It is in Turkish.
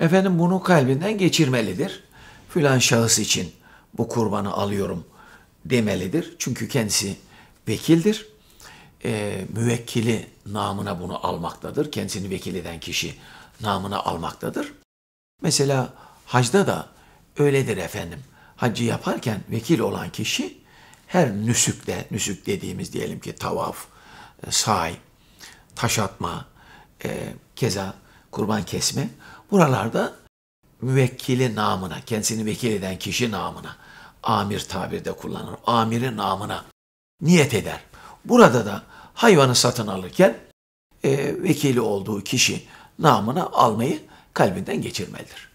Efendim bunu kalbinden geçirmelidir. Filan şahıs için bu kurbanı alıyorum demelidir. Çünkü kendisi vekildir. E, müvekkili namına bunu almaktadır. Kendisini vekil eden kişi namına almaktadır. Mesela hacda da öyledir efendim. Hacı yaparken vekil olan kişi her nüsükte, nüsük dediğimiz diyelim ki tavaf, e, say, taş atma, e, keza kurban kesme. Buralarda müvekkili namına, kendisini vekil eden kişi namına, amir tabirde kullanır, Amirin namına niyet eder. Burada da hayvanı satın alırken e, vekili olduğu kişi namına almayı kalbinden geçirmelidir.